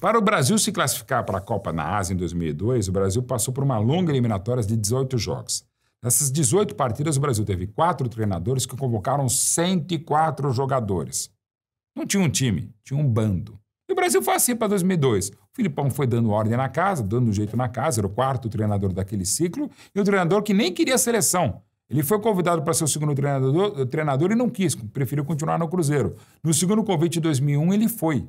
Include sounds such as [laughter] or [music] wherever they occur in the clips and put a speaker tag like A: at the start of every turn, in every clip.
A: Para o Brasil se classificar para a Copa na Ásia em 2002, o Brasil passou por uma longa eliminatória de 18 jogos. Nessas 18 partidas, o Brasil teve quatro treinadores que convocaram 104 jogadores. Não tinha um time, tinha um bando. E o Brasil foi assim para 2002. O Filipão foi dando ordem na casa, dando jeito na casa, era o quarto treinador daquele ciclo, e o treinador que nem queria a seleção, ele foi convidado para ser o segundo treinador, treinador e não quis, preferiu continuar no Cruzeiro. No segundo convite de 2001, ele foi.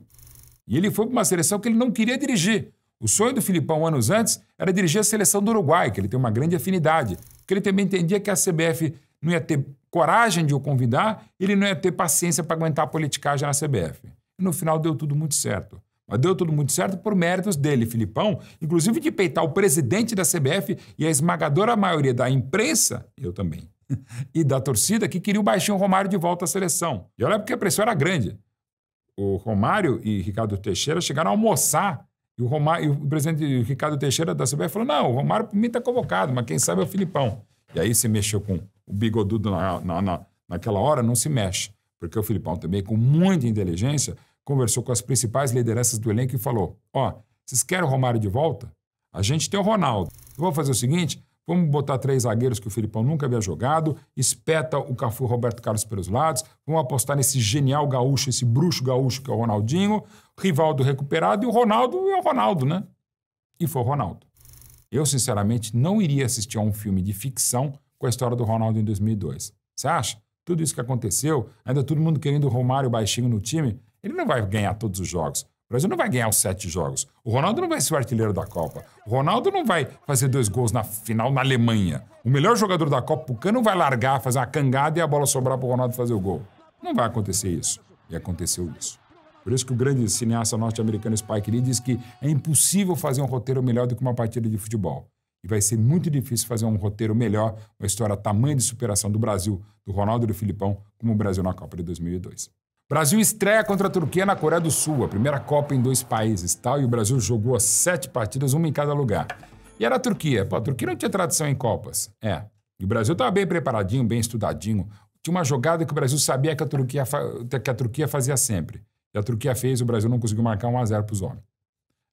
A: E ele foi para uma seleção que ele não queria dirigir. O sonho do Filipão, anos antes, era dirigir a seleção do Uruguai, que ele tem uma grande afinidade. Porque ele também entendia que a CBF não ia ter coragem de o convidar, ele não ia ter paciência para aguentar a politicagem na CBF. E no final deu tudo muito certo. Mas deu tudo muito certo por méritos dele, Filipão, inclusive de peitar o presidente da CBF e a esmagadora maioria da imprensa, eu também, [laughs] e da torcida que queria o baixinho Romário de volta à seleção. E olha porque a pressão era grande. O Romário e Ricardo Teixeira chegaram a almoçar e o, Romário, o presidente Ricardo Teixeira da CBF falou: não, o Romário para mim está convocado, mas quem sabe é o Filipão. E aí se mexeu com o bigodudo na, na, na, naquela hora, não se mexe. Porque o Filipão também, com muita inteligência, conversou com as principais lideranças do elenco e falou: Ó, oh, vocês querem o Romário de volta? A gente tem o Ronaldo. Eu vou fazer o seguinte: vamos botar três zagueiros que o Filipão nunca havia jogado, espeta o Cafu e o Roberto Carlos pelos lados, vamos apostar nesse genial gaúcho, esse bruxo gaúcho que é o Ronaldinho, Rivaldo recuperado e o Ronaldo é o Ronaldo, né? E foi o Ronaldo. Eu, sinceramente, não iria assistir a um filme de ficção com a história do Ronaldo em 2002. Você acha? Tudo isso que aconteceu, ainda todo mundo querendo o Romário baixinho no time, ele não vai ganhar todos os jogos. O Brasil não vai ganhar os sete jogos. O Ronaldo não vai ser o artilheiro da Copa. O Ronaldo não vai fazer dois gols na final na Alemanha. O melhor jogador da Copa, o Cano, vai largar, fazer uma cangada e a bola sobrar para o Ronaldo fazer o gol. Não vai acontecer isso. E aconteceu isso. Por isso que o grande cineasta norte-americano Spike Lee diz que é impossível fazer um roteiro melhor do que uma partida de futebol. E vai ser muito difícil fazer um roteiro melhor, uma história tamanho de superação do Brasil, do Ronaldo e do Filipão, como o Brasil na Copa de 2002. Brasil estreia contra a Turquia na Coreia do Sul, a primeira Copa em dois países, tal, e o Brasil jogou sete partidas, uma em cada lugar. E era a Turquia. Pô, a Turquia não tinha tradição em Copas. É. E o Brasil estava bem preparadinho, bem estudadinho. Tinha uma jogada que o Brasil sabia que a Turquia, que a Turquia fazia sempre. E a Turquia fez, o Brasil não conseguiu marcar 1 a 0 para os homens.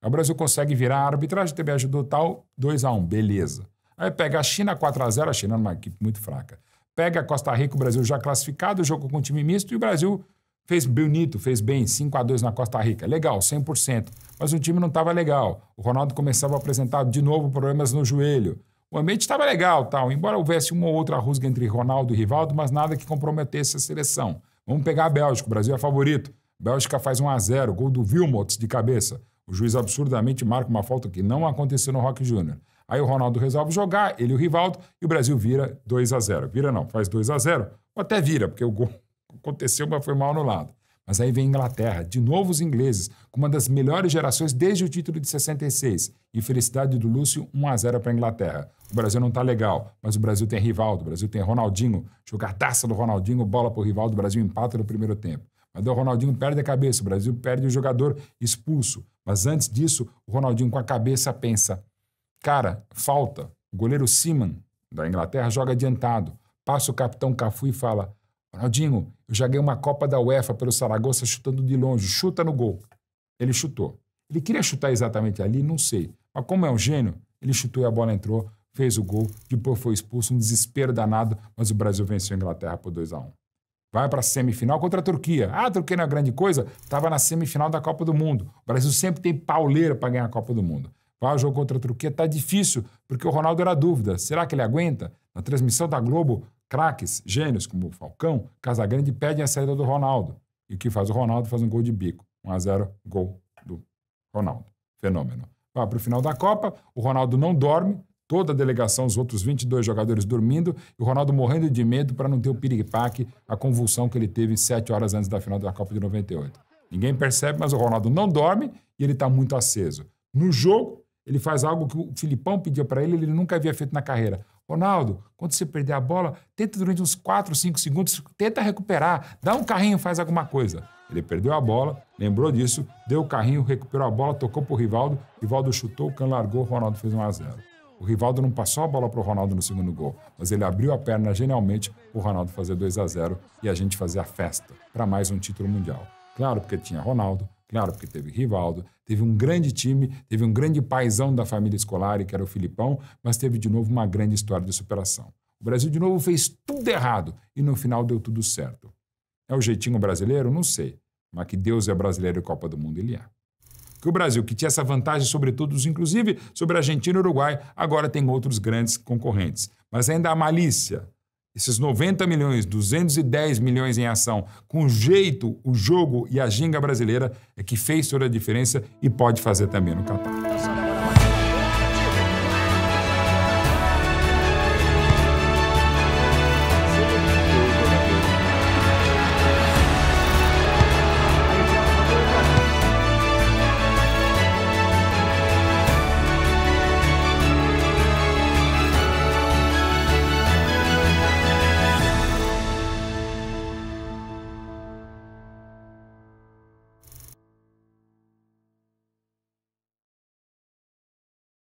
A: Aí o Brasil consegue virar a arbitragem, também ajudou tal, 2 a 1 beleza. Aí pega a China 4 a 0 a China é uma equipe muito fraca. Pega a Costa Rica, o Brasil já classificado, jogou com um time misto e o Brasil Fez bonito, fez bem, 5 a 2 na Costa Rica. Legal, 100%. Mas o time não estava legal. O Ronaldo começava a apresentar de novo problemas no joelho. O ambiente estava legal, tal, embora houvesse uma ou outra rusga entre Ronaldo e Rivaldo, mas nada que comprometesse a seleção. Vamos pegar a Bélgica, o Brasil é favorito. A Bélgica faz 1 a 0, gol do Wilmots de cabeça. O juiz absurdamente marca uma falta que não aconteceu no Rock Júnior. Aí o Ronaldo resolve jogar, ele e o Rivaldo, e o Brasil vira 2 a 0. Vira não, faz 2 a 0, ou até vira, porque o gol aconteceu, mas foi mal anulado. Mas aí vem a Inglaterra, de novo os ingleses, com uma das melhores gerações desde o título de 66. Infelicidade do Lúcio, 1 a 0 para a Inglaterra. O Brasil não está legal, mas o Brasil tem Rivaldo, o Brasil tem Ronaldinho. Jogadaça do Ronaldinho, bola para o Rivaldo, o Brasil empata no primeiro tempo. Mas o Ronaldinho perde a cabeça, o Brasil perde o jogador expulso. Mas antes disso, o Ronaldinho com a cabeça pensa: cara, falta. O goleiro Simon, da Inglaterra, joga adiantado. Passa o capitão Cafu e fala: Ronaldinho, eu já ganhei uma Copa da UEFA pelo Saragossa chutando de longe, chuta no gol. Ele chutou. Ele queria chutar exatamente ali, não sei. Mas como é um gênio, ele chutou e a bola entrou, fez o gol, depois foi expulso, um desespero danado, mas o Brasil venceu a Inglaterra por 2 a 1 Vai para a semifinal contra a Turquia. Ah, a Turquia não é grande coisa? Estava na semifinal da Copa do Mundo. O Brasil sempre tem pauleira para ganhar a Copa do Mundo. Vai ao jogo contra a Turquia, tá difícil, porque o Ronaldo era dúvida. Será que ele aguenta? Na transmissão da Globo, craques, gênios como o Falcão, Casagrande pedem a saída do Ronaldo. E o que faz o Ronaldo? Faz um gol de bico. 1 a 0 gol do Ronaldo. Fenômeno. Vai para o final da Copa, o Ronaldo não dorme, toda a delegação, os outros 22 jogadores dormindo, e o Ronaldo morrendo de medo para não ter o piripaque, a convulsão que ele teve sete horas antes da final da Copa de 98. Ninguém percebe, mas o Ronaldo não dorme e ele está muito aceso. No jogo, ele faz algo que o Filipão pediu para ele, ele nunca havia feito na carreira. Ronaldo, quando você perder a bola, tenta durante uns 4, 5 segundos, tenta recuperar, dá um carrinho, faz alguma coisa. Ele perdeu a bola, lembrou disso, deu o carrinho, recuperou a bola, tocou para o Rivaldo, Rivaldo chutou, o Can largou, o Ronaldo fez 1 a 0 O Rivaldo não passou a bola para o Ronaldo no segundo gol, mas ele abriu a perna genialmente para o Ronaldo fazer 2 a 0 e a gente fazer a festa para mais um título mundial. Claro, porque tinha Ronaldo, Claro, porque teve Rivaldo, teve um grande time, teve um grande paizão da família escolar, que era o Filipão, mas teve de novo uma grande história de superação. O Brasil, de novo, fez tudo errado e no final deu tudo certo. É o jeitinho brasileiro? Não sei. Mas que Deus é brasileiro e Copa do Mundo ele é. Que o Brasil, que tinha essa vantagem sobre todos, inclusive sobre a Argentina e Uruguai, agora tem outros grandes concorrentes. Mas ainda a malícia, esses 90 milhões, 210 milhões em ação, com jeito, o jogo e a ginga brasileira é que fez toda a diferença e pode fazer também no Catar.